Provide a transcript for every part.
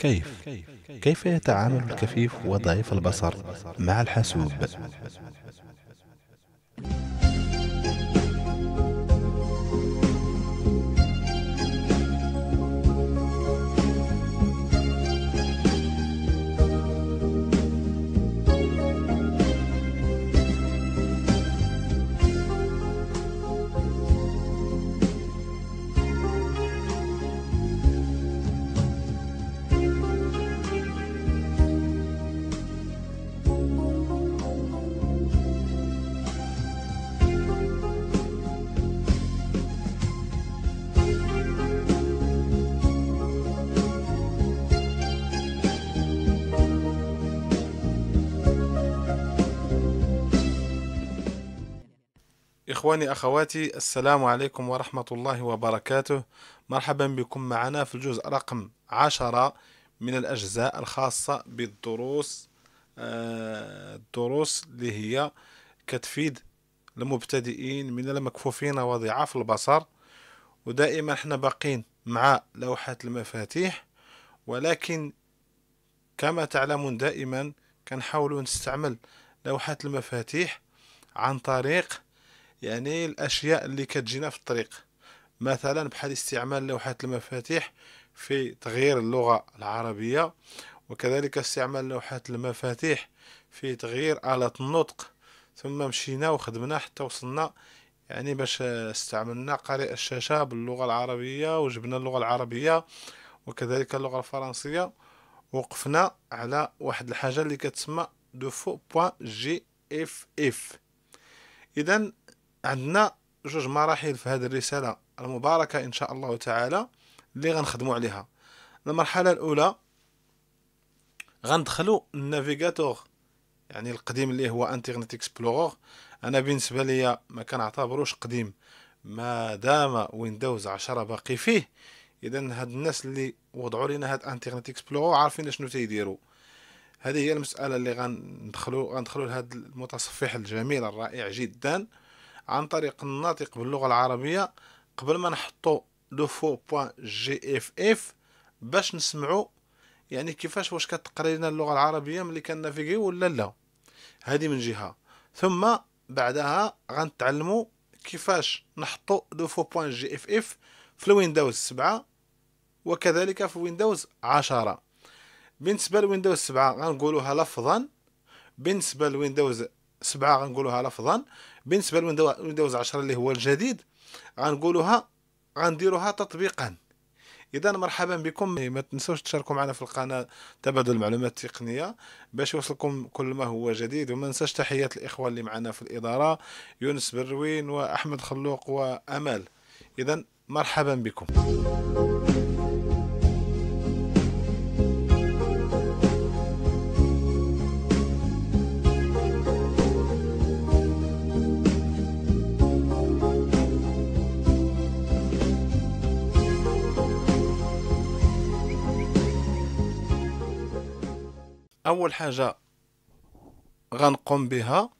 كيف كيف يتعامل الكفيف وضعيف البصر مع الحاسوب إخواني أخواتي السلام عليكم ورحمة الله وبركاته مرحبا بكم معنا في الجزء رقم عشرة من الأجزاء الخاصة بالدروس آه، الدروس اللي هي كتفيد المبتدئين من المكفوفين وضعاف البصر ودائما احنا باقين مع لوحة المفاتيح ولكن كما تعلمون دائما كنحاولوا نستعمل لوحة المفاتيح عن طريق يعني الأشياء اللي كتجينا في الطريق مثلا بحال استعمال لوحات المفاتيح في تغيير اللغة العربية وكذلك استعمال لوحات المفاتيح في تغيير آلة النطق ثم مشينا وخدمنا حتى وصلنا يعني باش استعملنا قارئ الشاشة باللغة العربية وجبنا اللغة العربية وكذلك اللغة الفرنسية وقفنا على واحد الحاجة اللي كتسمى دوفو بوان جي اف اف اذا عندنا جوج مراحل في هذه الرسالة المباركة إن شاء الله تعالى اللي غنخدمو عليها المرحلة الأولى غندخلو النافيغاتور يعني القديم اللي هو انترنت اكسبلورور انا بالنسبه ليا ما اعتبروش قديم ما دام ويندوز عشرة باقي فيه اذا هاد الناس اللي وضعوا لنا هاد انترنت اكسبلورور عارفين شنو تيديروا هذه هي المساله اللي غندخلو غندخلو لهاد المتصفح الجميل الرائع جدا عن طريق الناطق باللغة العربية قبل ما نحطو لو فو بوان جي اف اف باش نسمعو يعني كيفاش واش كتقري لنا اللغة العربية ملي كنافيغي ولا لا هذه من جهة ثم بعدها غنتعلمو كيفاش نحطو لو فو بوان جي اف اف في الويندوز 7 وكذلك في ويندوز 10 بالنسبة لويندوز 7 غنقولوها لفظا بالنسبة لويندوز سبعة غنقولوها لفظا بالنسبة لويندوز عشرة اللي هو الجديد غنقولوها غنديروها تطبيقا اذا مرحبا بكم ما تنسوش تشاركوا معنا في القناه تبادل المعلومات التقنيه باش يوصلكم كل ما هو جديد وما ننساش تحيات الاخوه اللي معنا في الاداره يونس بروين واحمد خلوق وامال اذا مرحبا بكم اول حاجه غنقوم بها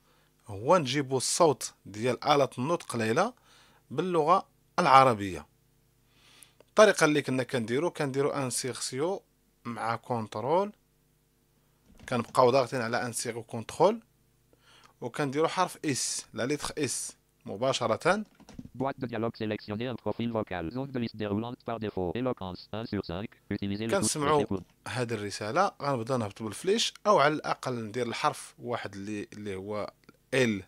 هو نجيبو الصوت ديال آلة النطق ليلى باللغة العربية الطريقة اللي كنا كنديرو كنديرو انسيغسيو مع كنترول كنبقاو ضاغطين على انسيغ و وكنديرو حرف اس لا ليتر اس مباشرة Boîte de dialogue sélectionnée un profil vocal. Zone de liste déroulante par défaut. Éloquence 1 sur 5. Utilisez le Quand كنسمعوا هذه الرسالة غنبدا نهبطوا بالفليش أو على الأقل ندير الحرف واحد اللي اللي هو ال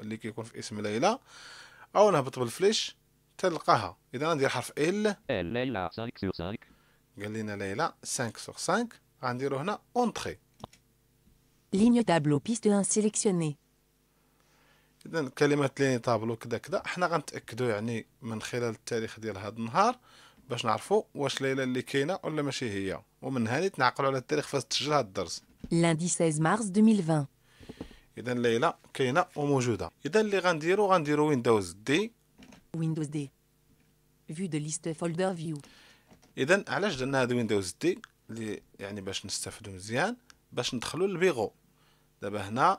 اللي كيكون في اسم ليلى أو نهبط بالفليش تلقاها إذا غندير حرف ال ال ليلى 5 sur 5 قال لنا ليلى 5 sur 5 غنديرو هنا اونتخي Ligne tableau piste 1 sélectionnée. اذا كلمات ليني طابلو كذا كذا حنا غنتاكدوا يعني من خلال التاريخ ديال هذا النهار باش نعرفوا واش ليلى اللي كاينه ولا ماشي هي ومن هاني تنعقلوا على التاريخ فاش تسجل هذا الدرس لاندي 16 مارس 2020 اذا ليلى كاينه وموجوده اذا اللي غنديرو غنديرو ويندوز دي ويندوز دي فيو دو ليست فولدر فيو اذا علاش درنا هذا ويندوز دي اللي يعني باش نستافدو مزيان باش ندخلوا للبيغو دابا هنا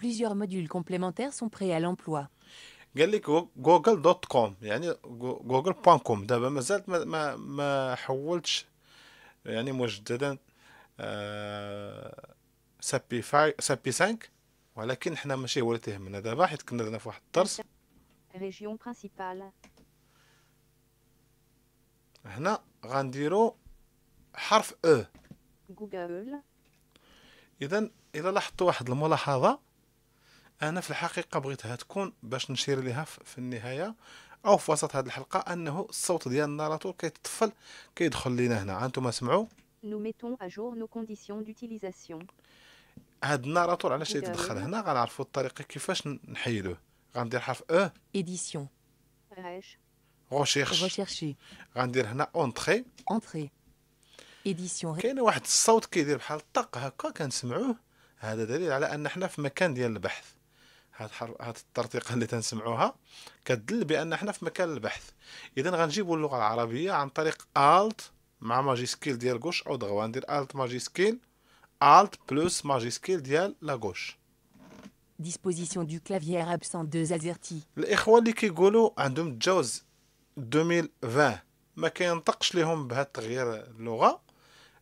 plusieurs modules complémentaires sont prêts à l'emploi. قال لك جوجل دوت كوم يعني جوجل بوان كوم دابا مازالت ما, ما ما حولتش يعني مجددا سابي فاي سابي 5 ولكن حنا ماشي هو اللي تيهمنا دابا حيت كنا درنا في واحد الدرس ريجيون برينسيبال هنا غنديرو حرف او جوجل اذا اذا لاحظتوا واحد الملاحظه انا في الحقيقه بغيتها تكون باش نشير لها في النهايه او في وسط هذه الحلقه انه الصوت ديال الناراتور كيتطفل كيدخل لينا هنا انتم سمعوا نو ميتون اجور نو كونديسيون دوتيليزاسيون هاد الناراتور علاش يتدخل هنا غنعرفوا الطريقه كيفاش نحيدوه غندير حرف او اديسيون ريشيرش ريشيرشي غندير هنا اونتري اونتري اديسيون كاين واحد الصوت كيدير بحال الطق هكا كنسمعوه هذا دليل على ان حنا في مكان ديال البحث هاد, حر... هاد الترتيقه اللي تنسمعوها كدل بان احنا في مكان البحث اذا غنجيبوا اللغه العربيه عن طريق الت مع ماجي سكيل ديال غوش او دغوا ندير الت ماجي سكيل الت بلس ماجي سكيل ديال لا غوش disposition du clavier absent deux azerty الاخوه اللي كيقولوا عندهم تجاوز 2020 ما كينطقش لهم بهذا التغيير اللغه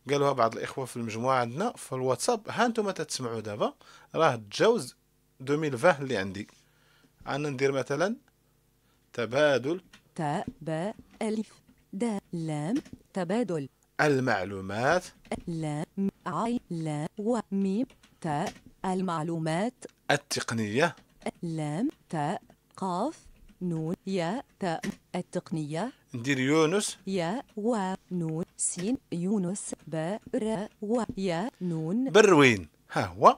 قالوها بعض الاخوه في المجموعه عندنا في الواتساب ها انتم تسمعوا دابا راه تجاوز 2020 اللي عندي انا ندير مثلا تبادل تاء باء ألف د لام تبادل المعلومات لام عي لا وميم تاء المعلومات التقنية لام تاء قاف نون يا تاء التقنية ندير يونس يا و نون سين يونس باء و يا نون بروين ها هو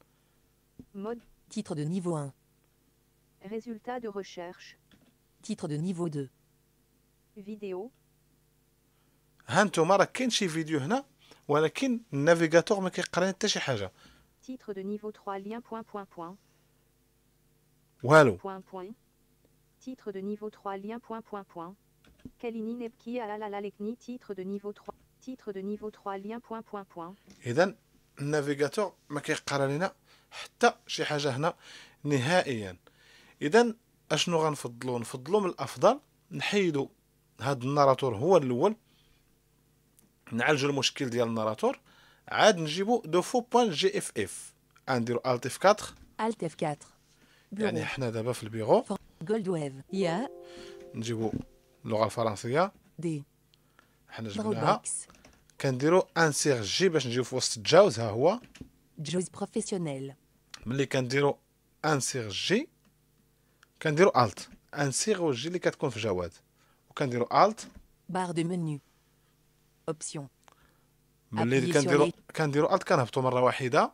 Mode. Titre de niveau 1. Résultat de recherche. Titre de niveau 2. Vidéo. هانتوما راه كاين شي فيديو هنا ولكن titre de niveau 3 lien point point point titre de niveau 3 lien point point point Kalini Nebki Alalalekni titre de niveau 3 titre de niveau 3 lien point point point navigateur حتى شي حاجه هنا نهائيا اذا اشنو غنفضلوا نفضلوا من الافضل نحيدوا هاد الناراتور هو الاول نعالجوا المشكل ديال الناراتور عاد نجيبوا دو فو بوان جي اف اف غنديروا الت اف 4 الت اف 4 يعني حنا دابا في البيرو جولد ويف يا نجيبوا اللغه الفرنسيه دي حنا جبناها كنديروا انسير جي باش نجيو في وسط التجاوز ها هو جوز بروفيسيونيل ملي كنديرو انسيغ جي كنديرو الت انسيغ جي اللي كتكون في جواد وكنديرو الت بار دو منيو اوبسيون ملي كنديرو كنديرو الت كنهبطو مره واحده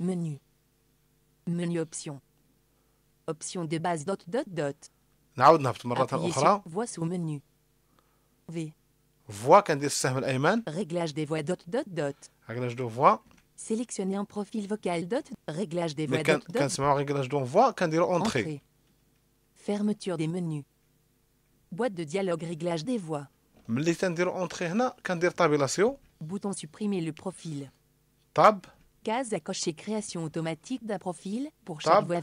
منيو منيو اوبسيون اوبسيون دي باز دوت دوت دوت نعاود نهبط مره اخرى فوا سو منيو في فوا كندير السهم الايمن ريغلاج دي فوا دوت دوت دوت ريغلاج دو فوا Sélectionnez un profil vocal dot, réglage des voix Quand, c'est réglage quand entrée. Fermeture des menus. Boîte de dialogue réglage des voix. Hein, tabulation Bouton supprimer le profil. Tab. Case à cocher création automatique d'un profil pour chaque voix.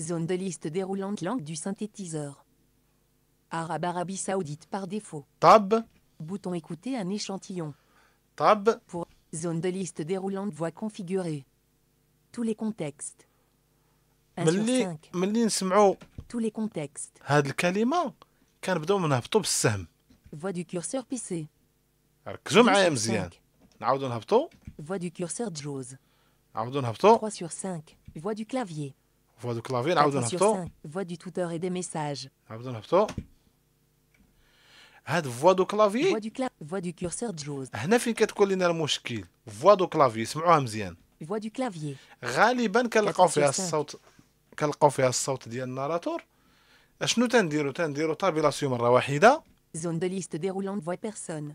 Zone de liste déroulante langue du synthétiseur. Arabe Arabie Saoudite par défaut. Tab. Bouton écouter un échantillon. Tab. Pour Zone de liste déroulante voie configurée. Tous les contextes. ملي sur نسمعوا tous les contextes هاد الكلمه كنبداو نهبطوا بالسهم voix du curseur PC ركزوا معايا مزيان نعاودوا نهبطوا voix du curseur Jaws نعاودوا نهبطوا 3 sur 5 voix du clavier voix du clavier نعاودوا نهبطوا voix du tuteur et des messages نعاودوا نهبطوا هاد فوا دو كلافي فوا دو كلا فوا دو كورسور جوز هنا فين كتكون لنا المشكل فوا دو كلافي سمعوها مزيان فوا دو كلافي غالبا كنلقاو فيها الصوت كنلقاو فيها الصوت ديال الناراتور اشنو تنديرو تنديرو طابيلاسيون مره واحده زون دو ليست ديرولون فوا بيرسون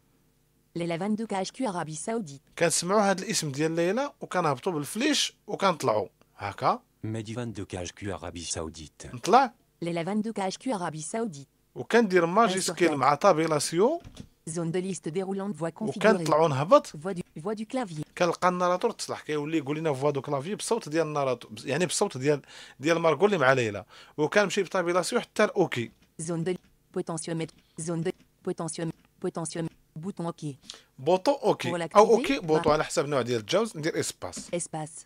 لي ليلا 22 كاش كي عربي سعودي كنسمعوا هاد الاسم ديال ليلى وكنهبطوا بالفليش وكنطلعوا هكا ميدي 22 كاش كيو عربي سعودي نطلع ليلى 22 كاش كي عربي سعودي وكندير ماجي سكيل مع تابيلاسيون زون دو ليست ديرولونت فوا كونفيغوري وكنطلعو نهبط فوا دو كلافي كنلقى الناراتور تصلح كيولي يقول لنا فوا دو كلافي بصوت ديال الناراتور يعني بصوت ديال ديال ماركو اللي مع ليلى وكنمشي بطابيلاسيون حتى الاوكي زون دو بوتونسيومتر زون دو بوتونسيوم بوتونسيومتر بوتون اوكي بوتون اوكي او اوكي بوتون على حسب نوع ديال الجوز ندير اسباس اسباس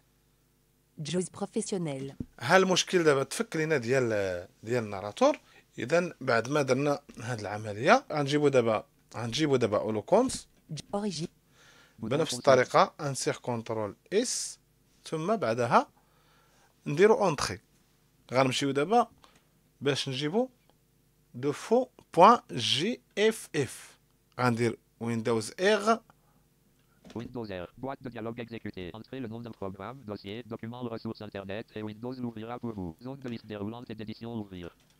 جوز بروفيسيونيل هالمشكل المشكل دابا تفك لينا ديال ديال الناراتور اذا بعد ما درنا هذه العمليه غنجيبو دابا غنجيبو دابا اولوكونس بنفس الطريقه انسيغ كونترول اس ثم بعدها نديرو اونتري غنمشيو دابا باش نجيبو دو فو بوان جي اف اف غندير ويندوز ار Windows R, boîte de dialogue exécutée. Entrez le nom d'un programme, dossier, document, ressources internet et Windows l'ouvrira pour vous. Zone de liste déroulante et d'édition ouvrir.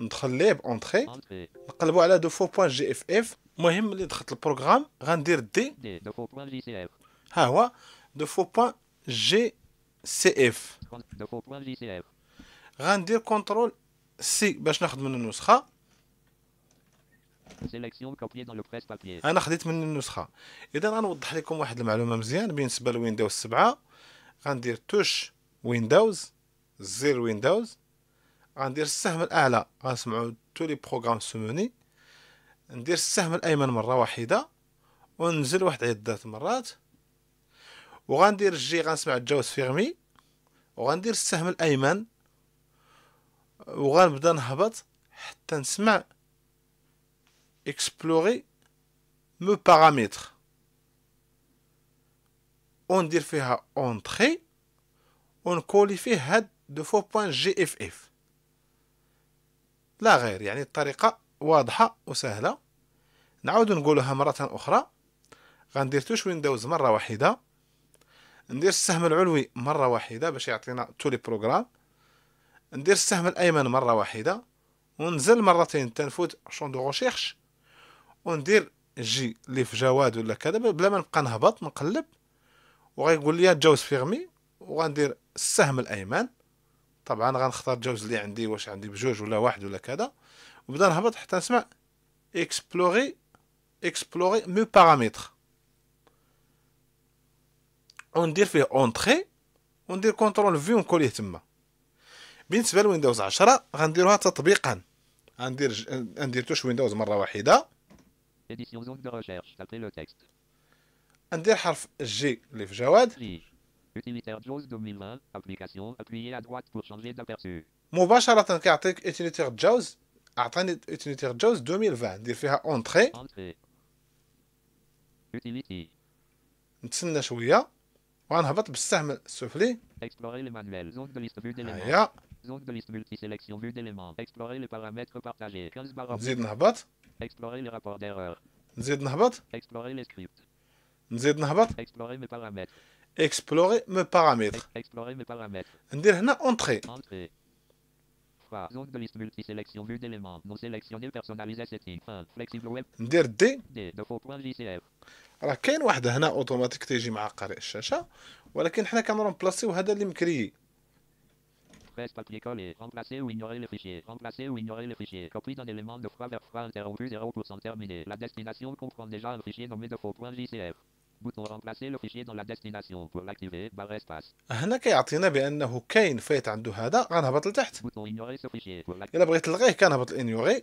ندخل ليب اونتري نقلبوا على دو فو بوان جي اف اف المهم ملي دخلت البروغرام غندير دي ها هو دو فو بوان جي سي اف غندير كونترول سي باش ناخذ من النسخه انا خديت من النسخه اذا غنوضح لكم واحد المعلومه مزيان بالنسبه لويندوز 7 غندير توش ويندوز زير ويندوز غندير السهم الاعلى غنسمعو تو لي بروغرام سوموني ندير السهم الايمن مره واحده وننزل واحد عده مرات وغندير الجي غنسمع الجوز فيرمي وغندير السهم الايمن وغنبدا نهبط حتى نسمع اكسبلوري مو باراميتر وندير فيها اونتري ونكولي فيه هاد دو فو بوان جي اف اف لا غير يعني الطريقة واضحة وسهلة نعود نقولها مرة أخرى غندير توش ويندوز مرة واحدة ندير السهم العلوي مرة واحدة باش يعطينا تولي بروغرام ندير السهم الأيمن مرة واحدة ونزل مرتين تنفوت شون دو غوشيرش وندير جي اللي في جواد ولا كذا بلا ما نبقى نهبط نقلب وغيقول لي جوز فيغمي وغندير السهم الأيمن طبعا غنختار الجوز اللي عندي واش عندي بجوج ولا واحد ولا كذا وبدا نهبط حتى نسمع اكسبلوري اكسبلوري مو بارامتر وندير فيه اونتري وندير كونترول في ونكوليه تما بالنسبه لويندوز 10 غنديروها تطبيقا غندير غندير توش ويندوز مره واحده ندير حرف جي اللي في جواد Utilitaire JAWS 2020, application, appuyez à droite pour changer d'aperçu. JAWS utilitaire JAWS 2020 ندير entrée utility نتسنى شوية وغنهبط بالسهم explorer zone de liste vue d'éléments zone de liste multi sélection vue d'éléments explorer les paramètres partagés 15 نهبط explorer les rapports d'erreur نزيد نهبط explorer les scripts نزيد explorer paramètres Explorer mes paramètres. Explorer mes paramètres. entrée. Entrée. Choix. Zone de liste multi-sélection vue d'éléments. Non sélectionné personnaliser setting. Fin. Flexible web. On دي. D. دفو point راه كاين واحد هنا اوتوماتيك تيجي مع قارئ الشاشة ولكن حنا كنرمبلاسيو هذا اللي مكري. Presse papier collé. Remplacer ou ignorer les fichiers. Remplacer ou ignorer les fichiers. Copie d'un élément de fois vers fois interrompu 0% terminé. La destination comprend déjà un fichier nommé de إيه، هنا كيعطينا بانه كاين فايت عنده هذا غنهبط لتحت الا بغيت نلغيه كنهبط لانيوغي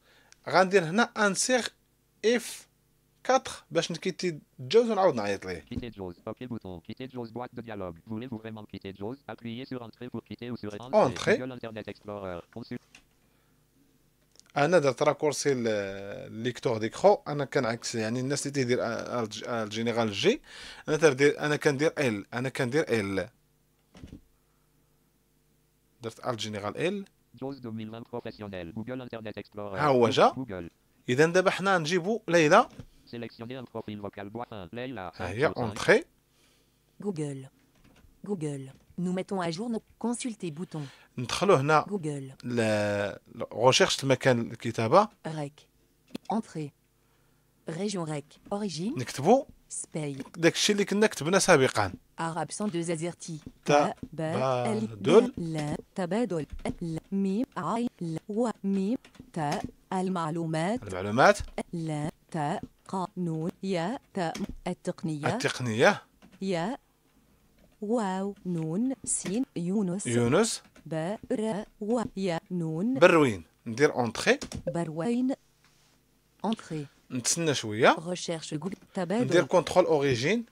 غندير هنا انسيغ اف 4 باش نكيتي جوز ونعاود نعيط ليه كيتي جوز اوكي بوتون كيتي جوز بواك دو ديالوغ فولي فو فريمون كيتي جوز ابويي سور انتري بور كيتي او سور انتري ديال انترنيت اكسبلورر انا درت راكورسي ليكتور ديكرو انا كان عكس يعني الناس اللي تيدير الجينيرال جي انا تدير انا كندير ال انا كندير ال درت الجينيرال ال Professionnel. Google Internet Explorer. Google. Google. Nous mettons à jour nos consulter boutons. ندخلو هنا. Google. la recherche المكان الكتابة. bas. Entrée. Région REC. Origine. سباي داكشي اللي كنا كتبنا سابقا أغابسون دو زازيرتي تا با دول لا تبادل لا ميم عين لا ميم تا المعلومات المعلومات لا تا قانون يا تا التقنية التقنية يا واو نون سين يونس يونس با را و يا نون بروين ندير اونتخي بروين اونتخي نتسنى شويه ندير كونترول اوريجين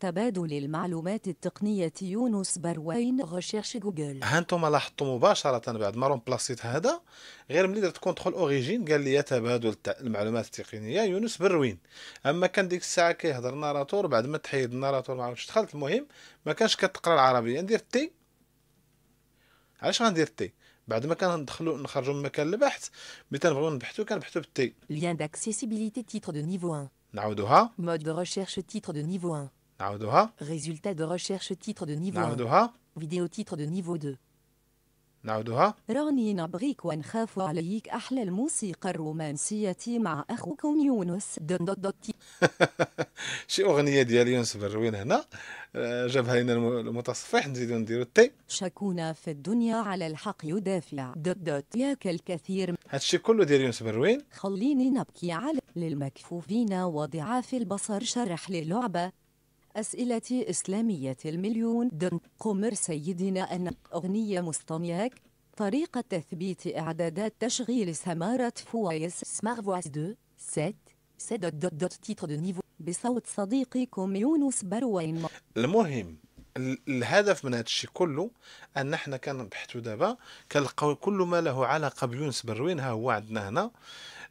تبادل المعلومات التقنية يونس بروين غشيرش جوجل ها انتم لاحظتوا مباشرة بعد ما بلاصيت هذا غير ملي درت كونترول اوريجين قال لي تبادل المعلومات التقنية يونس بروين اما كان ديك الساعة كيهضر الناراتور بعد ما تحيد الناراتور ما عرفتش دخلت المهم ما كانش كتقرا العربية ندير تي علاش غندير تي بعد ما كان ندخلوا نخرجوا من مكان البحث ملي تنبغيو نبحثوا كنبحثوا بالتي لين داكسيسيبيليتي تيتر دو نيفو 1 نعاودوها مود دو ريشيرش تيتر دو نيفو 1 نعاودوها ريزولتا دو ريشيرش تيتر دو نيفو 1 نعاودوها فيديو تيتر دو نيفو 2 نعودها راني نبغيك ونخاف عليك أحلى الموسيقى الرومانسية مع أخوكم يونس دندوتي شي أغنية ديال يونس بروين هنا آه، جابها لنا المتصفح نزيدو نديرو التي شكونا في الدنيا على الحق يدافع ددت ياك الكثير هادشي كله ديال يونس بروين خليني نبكي على للمكفوفين وضعاف البصر شرح للعبة أسئلة إسلامية المليون دن قمر سيدنا أن أغنية مستنياك طريقة تثبيت إعدادات تشغيل سمارة فوايس سمار فوايس 2 7 7 دوت دوت تيتر دو نيفو بصوت صديقكم يونس بروين المهم الهدف من هذا الشيء كله ان كان بحثوا دابا كنلقاو كل ما له علاقه بيونس بروين ها هو عندنا هنا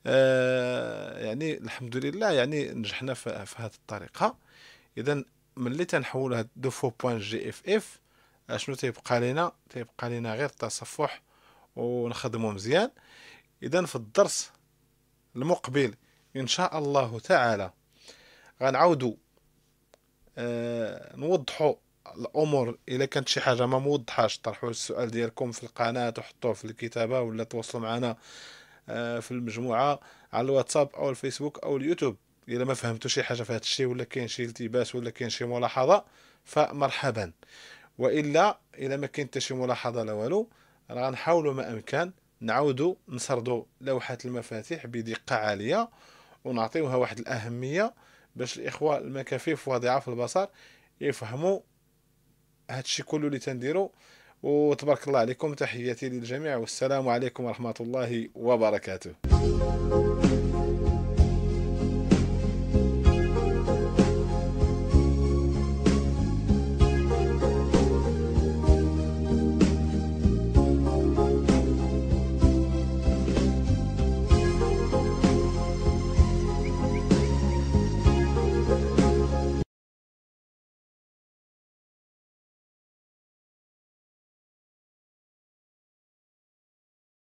آه يعني الحمد لله يعني نجحنا في, في هذه الطريقه اذا ملي تنحولو هاد دو فو بوان جي اف اف اشنو تيبقى لينا تيبقى لينا غير التصفح ونخدمه مزيان اذا في الدرس المقبل ان شاء الله تعالى غنعاودو آه نوضحو الامور الا كانت شي حاجه ما موضحاش طرحوا السؤال ديالكم في القناه وحطوه في الكتابه ولا تواصلوا معنا آه في المجموعه على الواتساب او الفيسبوك او اليوتيوب الا ما فهمتوا شي حاجه في هذا الشيء ولا كاين شي التباس ولا كاين شي ملاحظه فمرحبا والا الا ما كاين حتى شي ملاحظه لا والو راه غنحاولوا ما امكن نعاودوا نسردوا لوحه المفاتيح بدقه عاليه ونعطيوها واحد الاهميه باش الاخوه المكافيف واضعه في البصر يفهموا هادشي كله اللي تنديروا وتبارك الله عليكم تحياتي للجميع والسلام عليكم ورحمه الله وبركاته